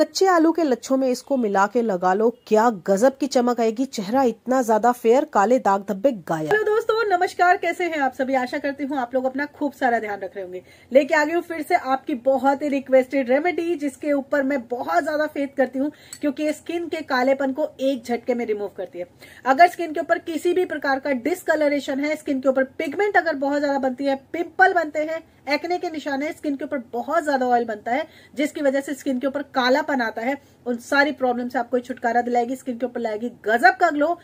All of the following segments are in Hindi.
कच्चे आलू के लच्छों में इसको मिला के लगा लो क्या गजब की चमक आएगी चेहरा इतना ज्यादा फेयर काले दाग धब्बे गायब हेलो दोस्तों नमस्कार कैसे हैं आप सभी आशा करती हूँ आप लोग अपना खूब सारा ध्यान रख रहे होंगे लेके आ गई हूँ फिर से आपकी बहुत ही रिक्वेस्टेड रेमेडी जिसके ऊपर मैं बहुत ज्यादा फेथ करती हूँ क्योंकि ये स्किन के कालेपन को एक झटके में रिमूव करती है अगर स्किन के ऊपर किसी भी प्रकार का डिसकलरेशन है स्किन के ऊपर पिगमेंट अगर बहुत ज्यादा बनती है पिम्पल बनते हैं एक्ने के निशाने स्किन के ऊपर बहुत ज्यादा ऑयल बनता है जिसकी वजह से स्किन के ऊपर कालापन आता है उन सारी प्रॉब्लम से आपको छुटकारा दिलाएगी स्किन के ऊपर लाएगी गजब का ग्लो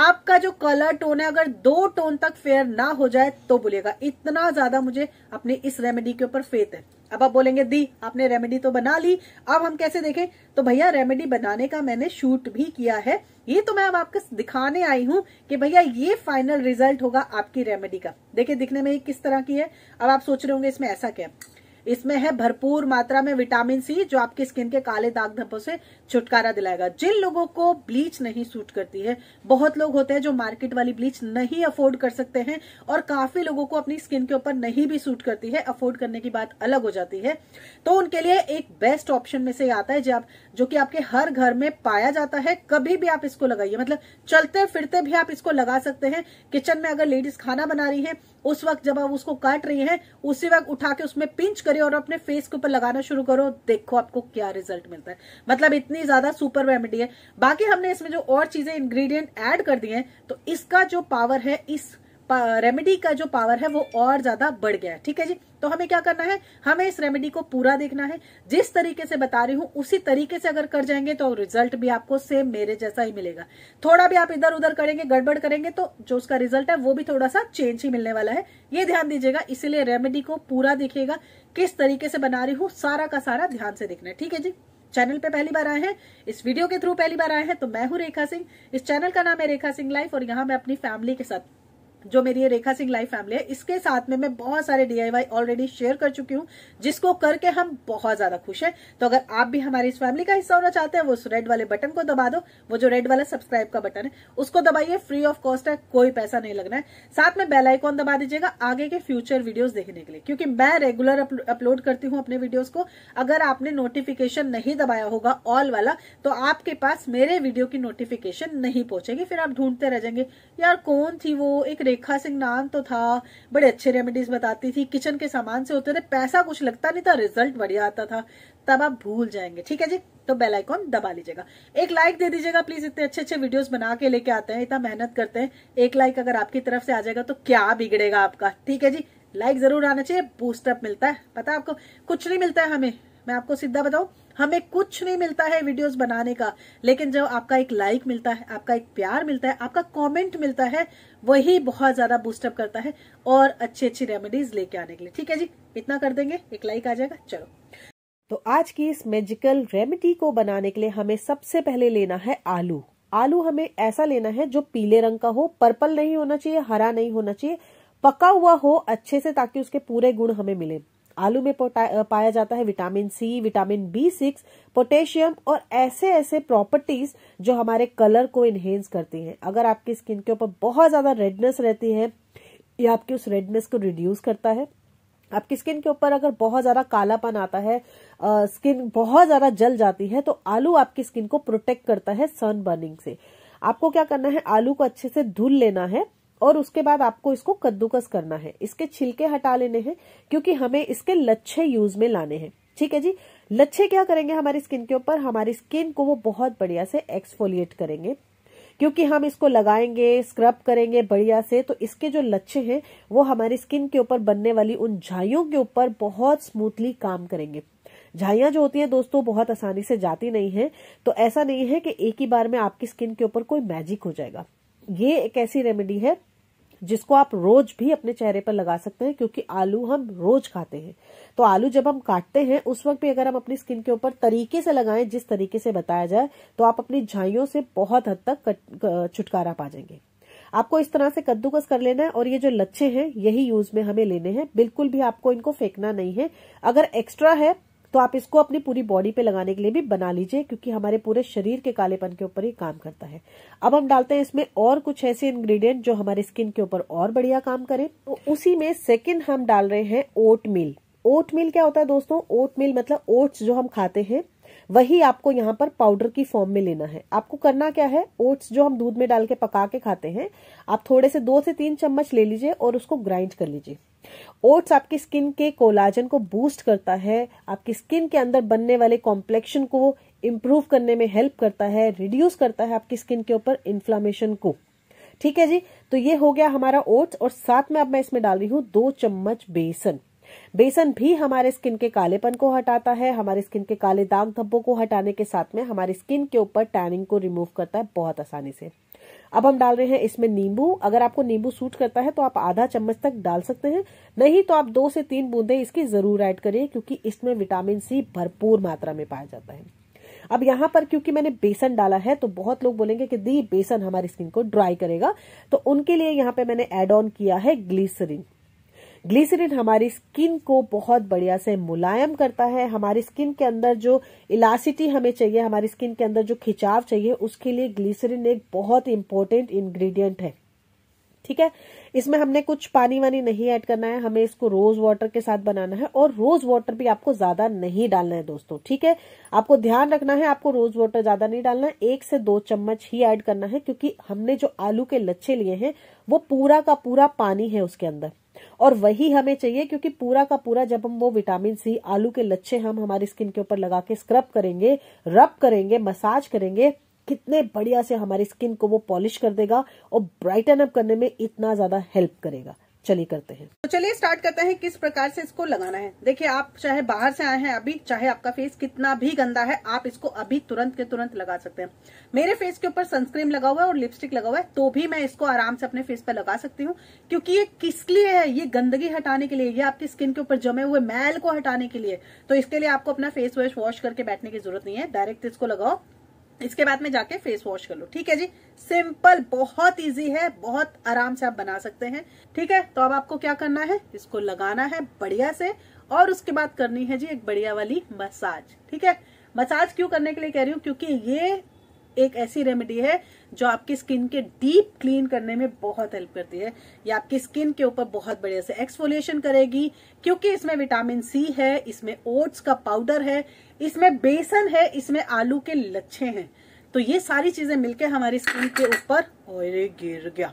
आपका जो कलर टोन है अगर दो टोन तक फेयर ना हो जाए तो बोलेगा इतना ज्यादा मुझे अपने इस रेमेडी के ऊपर फेत है अब आप बोलेंगे दी आपने रेमेडी तो बना ली अब हम कैसे देखें तो भैया रेमेडी बनाने का मैंने शूट भी किया है ये तो मैं अब आपको दिखाने आई हूँ कि भैया ये फाइनल रिजल्ट होगा आपकी रेमेडी का देखिए दिखने में किस तरह की है अब आप सोच रहे होंगे इसमें ऐसा क्या इसमें है भरपूर मात्रा में विटामिन सी जो आपकी स्किन के काले दाग धब्बों से छुटकारा दिलाएगा जिन लोगों को ब्लीच नहीं सूट करती है बहुत लोग होते हैं जो मार्केट वाली ब्लीच नहीं अफोर्ड कर सकते हैं और काफी लोगों को अपनी स्किन के ऊपर नहीं भी सूट करती है अफोर्ड करने की बात अलग हो जाती है तो उनके लिए एक बेस्ट ऑप्शन में से आता है जब आप जो कि आपके हर घर में पाया जाता है कभी भी आप इसको लगाइए मतलब चलते फिरते भी आप इसको लगा सकते हैं किचन में अगर लेडीज खाना बना रही है उस वक्त जब आप उसको काट रही है उसी वक्त उठा के उसमें पिंच करिए और अपने फेस के ऊपर लगाना शुरू करो देखो आपको क्या रिजल्ट मिलता है मतलब इतनी ज्यादा सुपर रेमेडी है बाकी हमने इसमें जो और चीजें इंग्रेडिएंट ऐड कर दिए हैं तो इसका जो पावर है इस रेमेडी का जो पावर है वो और ज्यादा बढ़ गया है ठीक है जी तो हमें क्या करना है हमें इस रेमेडी को पूरा देखना है जिस तरीके से बता रही हूँ उसी तरीके से अगर कर जाएंगे तो रिजल्ट भी आपको सेम मेरे जैसा ही मिलेगा थोड़ा भी आप इधर उधर करेंगे गड़बड़ करेंगे तो जो उसका रिजल्ट है वो भी थोड़ा सा चेंज ही मिलने वाला है ये ध्यान दीजिएगा इसीलिए रेमेडी को पूरा देखिएगा किस तरीके से बना रही हूँ सारा का सारा ध्यान से देखना है ठीक है जी चैनल पे पहली बार आए हैं इस वीडियो के थ्रू पहली बार आए हैं तो मैं हूं रेखा सिंह इस चैनल का नाम है रेखा सिंह लाइफ और यहाँ मैं अपनी फैमिली के साथ जो मेरी ये रेखा सिंह लाइफ फैमिली है इसके साथ में मैं बहुत सारे डीआईवाई ऑलरेडी शेयर कर चुकी हूँ जिसको करके हम बहुत ज्यादा खुश हैं तो अगर आप भी हमारी इस फैमिली का हिस्सा होना चाहते हैं वो उस रेड वाले बटन को दबा दो वो जो रेड वाला सब्सक्राइब का बटन है उसको दबाइए फ्री ऑफ कॉस्ट है कोई पैसा नहीं लगना है साथ में बेलाइकॉन दबा दीजिएगा आगे के फ्यूचर वीडियोज देखने के लिए क्योंकि मैं रेगुलर अपलोड करती हूँ अपने वीडियोज को अगर आपने नोटिफिकेशन नहीं दबाया होगा ऑल वाला तो आपके पास मेरे वीडियो की नोटिफिकेशन नहीं पहुंचेगी फिर आप ढूंढते रह जाएंगे यार कौन थी वो एक रेखा सिंह नाम तो था बड़े अच्छे रेमेडीज बताती थी किचन के सामान से होते थे पैसा कुछ लगता नहीं था रिजल्ट बढ़िया आता था तब आप भूल जाएंगे ठीक है जी तो बेल आइकॉन दबा लीजिएगा एक लाइक दे दीजिएगा प्लीज इतने अच्छे अच्छे वीडियोस बना के लेके आते हैं इतना मेहनत करते हैं एक लाइक अगर आपकी तरफ से आ जाएगा तो क्या बिगड़ेगा आपका ठीक है जी लाइक जरूर आना चाहिए बूस्टअप मिलता है पता आपको कुछ नहीं मिलता है हमें मैं आपको सीधा बताऊँ हमें कुछ नहीं मिलता है वीडियोस बनाने का लेकिन जब आपका एक लाइक मिलता है आपका एक प्यार मिलता है आपका कमेंट मिलता है वही बहुत ज्यादा बूस्टअप करता है और अच्छी अच्छी रेमेडीज लेके आने के लिए ठीक है जी इतना कर देंगे एक लाइक आ जाएगा चलो तो आज की इस मेजिकल रेमेडी को बनाने के लिए हमें सबसे पहले लेना है आलू आलू हमें ऐसा लेना है जो पीले रंग का हो पर्पल नहीं होना चाहिए हरा नहीं होना चाहिए पका हुआ हो अच्छे से ताकि उसके पूरे गुण हमें मिले आलू में पाया जाता है vitamin C vitamin B six potassium और ऐसे ऐसे प्रॉपर्टीज जो हमारे कलर को इनहेंस करती हैं अगर आपकी स्किन के ऊपर बहुत ज्यादा रेडनेस रहती है ये आपकी उस रेडनेस को रिड्यूस करता है आपकी स्किन के ऊपर अगर बहुत ज्यादा कालापन आता है आ, स्किन बहुत ज्यादा जल जाती है तो आलू आपकी स्किन को प्रोटेक्ट करता है सन बर्निंग से आपको क्या करना है आलू को अच्छे से धुल लेना है और उसके बाद आपको इसको कद्दूकस करना है इसके छिलके हटा लेने हैं क्योंकि हमें इसके लच्छे यूज में लाने हैं ठीक है जी लच्छे क्या करेंगे हमारी स्किन के ऊपर हमारी स्किन को वो बहुत बढ़िया से एक्सफोलिएट करेंगे क्योंकि हम इसको लगाएंगे स्क्रब करेंगे बढ़िया से तो इसके जो लच्छे हैं वो हमारी स्किन के ऊपर बनने वाली उन झाइयों के ऊपर बहुत स्मूथली काम करेंगे झाइया जो होती हैं दोस्तों बहुत आसानी से जाती नहीं है तो ऐसा नहीं है कि एक ही बार में आपकी स्किन के ऊपर कोई मैजिक हो जाएगा ये एक ऐसी रेमेडी है जिसको आप रोज भी अपने चेहरे पर लगा सकते हैं क्योंकि आलू हम रोज खाते हैं तो आलू जब हम काटते हैं उस वक्त भी अगर हम अपनी स्किन के ऊपर तरीके से लगाएं जिस तरीके से बताया जाए तो आप अपनी झाइयों से बहुत हद तक छुटकारा पा जाएंगे आपको इस तरह से कद्दूकस कर लेना है और ये जो लच्छे हैं यही यूज में हमें लेने हैं बिल्कुल भी आपको इनको फेंकना नहीं है अगर एक्स्ट्रा है तो आप इसको अपनी पूरी बॉडी पे लगाने के लिए भी बना लीजिए क्योंकि हमारे पूरे शरीर के कालेपन के ऊपर ये काम करता है अब हम डालते हैं इसमें और कुछ ऐसे इंग्रेडिएंट जो हमारे स्किन के ऊपर और बढ़िया काम करें तो उसी में सेकेंड हम डाल रहे हैं ओट मिल ओट मिल क्या होता है दोस्तों ओट मिल मतलब ओट्स जो हम खाते हैं वही आपको यहाँ पर पाउडर की फॉर्म में लेना है आपको करना क्या है ओट्स जो हम दूध में डाल के पका के खाते हैं आप थोड़े से दो से तीन चम्मच ले लीजिए और उसको ग्राइंड कर लीजिए ओट्स आपकी स्किन के कोलाजन को बूस्ट करता है आपकी स्किन के अंदर बनने वाले कॉम्प्लेक्शन को इम्प्रूव करने में हेल्प करता है रिड्यूस करता है आपकी स्किन के ऊपर इन्फ्लामेशन को ठीक है जी तो ये हो गया हमारा ओट्स और साथ में अब मैं इसमें डाल रही हूँ दो चम्मच बेसन बेसन भी हमारे स्किन के कालेपन को हटाता है हमारे स्किन के काले दाग धब्बों को हटाने के साथ में हमारी स्किन के ऊपर टैनिंग को रिमूव करता है बहुत आसानी से अब हम डाल रहे हैं इसमें नींबू अगर आपको नींबू सूट करता है तो आप आधा चम्मच तक डाल सकते हैं नहीं तो आप दो से तीन बूंदे इसकी जरूर ऐड करिए क्योंकि इसमें विटामिन सी भरपूर मात्रा में पाया जाता है अब यहाँ पर क्योंकि मैंने बेसन डाला है तो बहुत लोग बोलेंगे कि दी बेसन हमारी स्किन को ड्राई करेगा तो उनके लिए यहाँ पे मैंने एड ऑन किया है ग्लिसरीन ग्लिसरीन हमारी स्किन को बहुत बढ़िया से मुलायम करता है हमारी स्किन के अंदर जो इलासिटी हमें चाहिए हमारी स्किन के अंदर जो खिंचाव चाहिए उसके लिए ग्लिसरीन एक बहुत इंपॉर्टेंट इंग्रेडिएंट है ठीक है इसमें हमने कुछ पानी वानी नहीं ऐड करना है हमें इसको रोज वाटर के साथ बनाना है और रोज वाटर भी आपको ज्यादा नहीं डालना है दोस्तों ठीक है आपको ध्यान रखना है आपको रोज वाटर ज्यादा नहीं डालना है एक से दो चम्मच ही ऐड करना है क्योंकि हमने जो आलू के लच्छे लिए हैं वो पूरा का पूरा पानी है उसके अंदर और वही हमें चाहिए क्योंकि पूरा का पूरा जब हम वो विटामिन सी आलू के लच्छे हम हमारी स्किन के ऊपर लगा के स्क्रब करेंगे रब करेंगे मसाज करेंगे कितने बढ़िया से हमारी स्किन को वो पॉलिश कर देगा और ब्राइटन अप करने में इतना ज्यादा हेल्प करेगा चलिए करते हैं तो चलिए स्टार्ट करते हैं किस प्रकार से इसको लगाना है देखिए आप चाहे बाहर से आए हैं अभी चाहे आपका फेस कितना भी गंदा है आप इसको अभी तुरंत के तुरंत लगा सकते हैं मेरे फेस के ऊपर सनस्क्रीन लगा हुआ है और लिपस्टिक लगा हुआ है तो भी मैं इसको आराम से अपने फेस पर लगा सकती हूँ क्योंकि ये किस लिए है ये गंदगी हटाने के लिए ये आपकी स्किन के ऊपर जमे हुए मैल को हटाने के लिए तो इसके लिए आपको अपना फेस वॉश वॉश करके बैठने की जरूरत नहीं है डायरेक्ट इसको लगाओ इसके बाद में जाके फेस वॉश कर लो ठीक है जी सिंपल बहुत इजी है बहुत आराम से आप बना सकते हैं ठीक है तो अब आपको क्या करना है इसको लगाना है बढ़िया से और उसके बाद करनी है जी एक बढ़िया वाली मसाज ठीक है मसाज क्यों करने के लिए कह रही हूँ क्योंकि ये एक ऐसी रेमेडी है जो आपकी स्किन के डीप क्लीन करने में बहुत हेल्प करती है ये आपकी स्किन के ऊपर बहुत बढ़िया से एक्सफोलिएशन करेगी क्योंकि इसमें विटामिन सी है इसमें ओट्स का पाउडर है इसमें बेसन है इसमें आलू के लच्छे हैं तो ये सारी चीजें मिलकर हमारी स्किन के ऊपर और गिर गया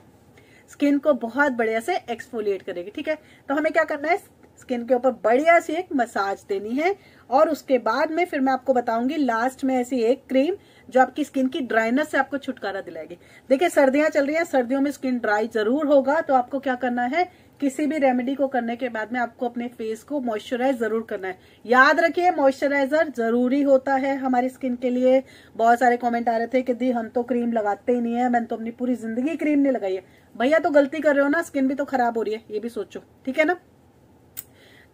स्किन को बहुत बढ़िया से एक्सफोलिएट करेगी ठीक है तो हमें क्या करना है स्किन के ऊपर बढ़िया सी एक मसाज देनी है और उसके बाद में फिर मैं आपको बताऊंगी लास्ट में ऐसी एक क्रीम जो आपकी स्किन की ड्राइनेस से आपको छुटकारा दिलाएगी देखिए सर्दियां चल रही हैं सर्दियों में स्किन ड्राई जरूर होगा तो आपको क्या करना है किसी भी रेमेडी को करने के बाद में आपको अपने फेस को मॉइस्चराइज जरूर करना है याद रखिए मॉइस्चराइजर जरूरी होता है हमारी स्किन के लिए बहुत सारे कमेंट आ रहे थे कि दी हम तो क्रीम लगाते ही नहीं है मैंने तो अपनी पूरी जिंदगी क्रीम नहीं लगाई है भैया तो गलती कर रहे हो ना स्किन भी तो खराब हो रही है ये भी सोचो ठीक है ना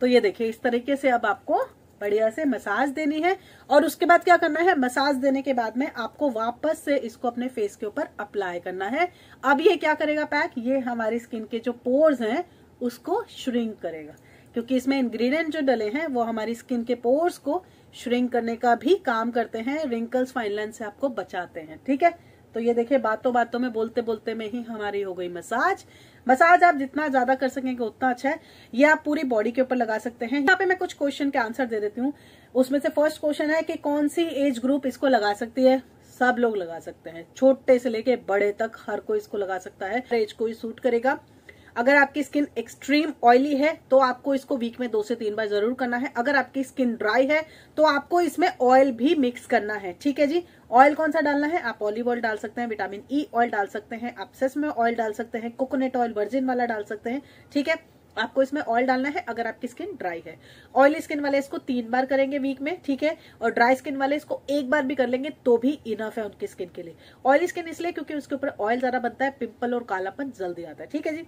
तो ये देखिए इस तरीके से अब आपको बढ़िया से मसाज देनी है और उसके बाद क्या करना है मसाज देने के बाद में आपको वापस से इसको अपने फेस के ऊपर अप्लाई करना है अब ये क्या करेगा पैक ये हमारी स्किन के जो पोर्स हैं उसको श्रिंक करेगा क्योंकि इसमें इंग्रेडिएंट जो डले हैं वो हमारी स्किन के पोर्स को श्रिंक करने का भी काम करते हैं रिंकल्स फाइन लाइन से आपको बचाते हैं ठीक है तो ये देखिये बातों बातों में बोलते बोलते में ही हमारी हो गई मसाज मसाज आप जितना ज्यादा कर सकेंगे उतना अच्छा है ये आप पूरी बॉडी के ऊपर लगा सकते हैं यहाँ पे मैं कुछ क्वेश्चन के आंसर दे देती हूँ उसमें से फर्स्ट क्वेश्चन है कि कौन सी एज ग्रुप इसको लगा सकती है सब लोग लगा सकते हैं छोटे से लेके बड़े तक हर कोई इसको लगा सकता है एज कोई सूट करेगा अगर आपकी स्किन एक्सट्रीम ऑयली है तो आपको इसको वीक में दो से तीन बार जरूर करना है अगर आपकी स्किन ड्राई है तो आपको इसमें ऑयल भी मिक्स करना है ठीक है जी ऑयल कौन सा डालना है आप ऑलिव ऑयल डाल सकते हैं विटामिन ई ऑयल डाल सकते हैं आप सेसमे ऑयल डाल सकते हैं कोकोनट ऑयल वर्जिन वाला डाल सकते हैं ठीक है आपको इसमें ऑयल डालना है अगर आपकी स्किन ड्राई है ऑयली स्किन वाले इसको तीन बार करेंगे वीक में ठीक है और ड्राई स्किन वाले इसको एक बार भी कर लेंगे तो भी इनफ है उनकी स्किन के लिए ऑयली स्किन इसलिए क्योंकि उसके ऊपर ऑयल ज्यादा बनता है पिंपल और कालापन जल्दी आता है ठीक है जी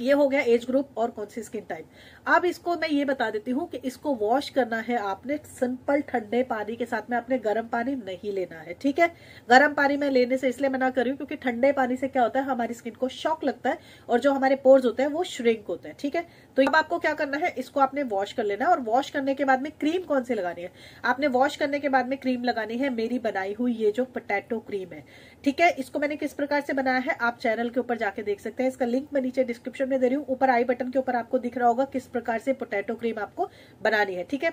ये हो गया एज ग्रुप और कौन सी स्किन टाइप अब इसको मैं ये बता देती हूँ कि इसको वॉश करना है आपने सिंपल ठंडे पानी के साथ में आपने गर्म पानी नहीं लेना है ठीक है गर्म पानी मैं लेने से इसलिए मना कर रही हूँ क्योंकि ठंडे पानी से क्या होता है हमारी स्किन को शॉक लगता है और जो हमारे पोर्स होते हैं वो श्रिंक होते हैं ठीक है तो अब आपको क्या करना है इसको आपने वॉश कर लेना है और वॉश करने के बाद में क्रीम कौन सी लगानी है आपने वॉश करने के बाद में क्रीम लगानी है मेरी बनाई हुई ये जो पोटैटो क्रीम है ठीक है इसको मैंने किस प्रकार से बनाया है आप चैनल के ऊपर जाके देख सकते हैं इसका लिंक मैं नीचे डिस्क्रिप्शन बटन में दे रही हूँ ऊपर आई बटन के ऊपर आपको दिख रहा होगा किस प्रकार से पोटैटो क्रीम आपको बनानी है ठीक है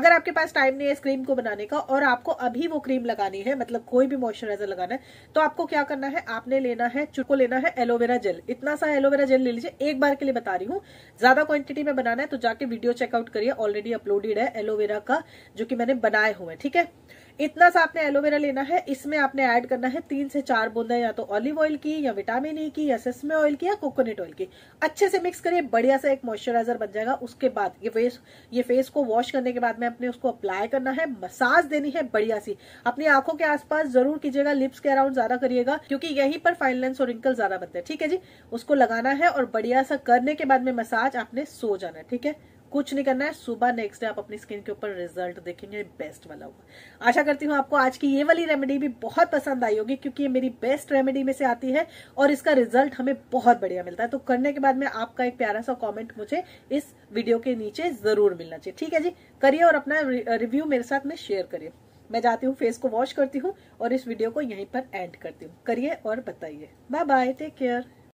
अगर आपके पास टाइम नहीं है इस क्रीम को बनाने का और आपको अभी वो क्रीम लगानी है मतलब कोई भी मॉइस्चराइजर लगाना है तो आपको क्या करना है आपने लेना है चुटको लेना है एलोवेरा जेल इतना सा एलोवेरा जेल ले लीजिए एक बार के लिए बता रही हूँ ज्यादा क्वांटिटी में बनाना है तो जाके वीडियो चेकआउट करिए ऑलरेडी अपलोडेड है एलोवेरा का जो कि मैंने बनाए हुए ठीक है थीके? इतना सा आपने एलोवेरा लेना है इसमें आपने ऐड करना है तीन से चार बूंदा या तो ऑलिव ऑयल की या विटामिन ई e की या सेसमे ऑयल की या कोकोनट ऑयल की अच्छे से मिक्स करिए बढ़िया सा एक मॉइस्चराइजर बन जाएगा उसके बाद ये फेस ये फेस को वॉश करने के बाद में अपने उसको अप्लाई करना है मसाज देनी है बढ़िया सी अपनी आंखों के आसपास जरूर कीजिएगा लिप्स के अराउंड ज्यादा करिएगा क्योंकि यही पर फाइन लेंस और रिंकल ज्यादा बनते हैं ठीक है जी उसको लगाना है और बढ़िया सा करने के बाद में मसाज आपने सो जाना है ठीक है कुछ नहीं करना है सुबह नेक्स्ट डे आप अपनी स्किन के ऊपर रिजल्ट देखेंगे बेस्ट वाला हुआ आशा करती हूँ आपको आज की ये वाली रेमेडी भी बहुत पसंद आई होगी क्योंकि ये मेरी बेस्ट रेमेडी में से आती है और इसका रिजल्ट हमें बहुत बढ़िया मिलता है तो करने के बाद में आपका एक प्यारा सा कॉमेंट मुझे इस वीडियो के नीचे जरूर मिलना चाहिए ठीक है जी करिए और अपना रिव्यू मेरे साथ में शेयर करिए मैं जाती हूँ फेस को वॉश करती हूँ और इस वीडियो को यहीं पर एंड करती हूँ करिए और बताइए बाय बाय टेक केयर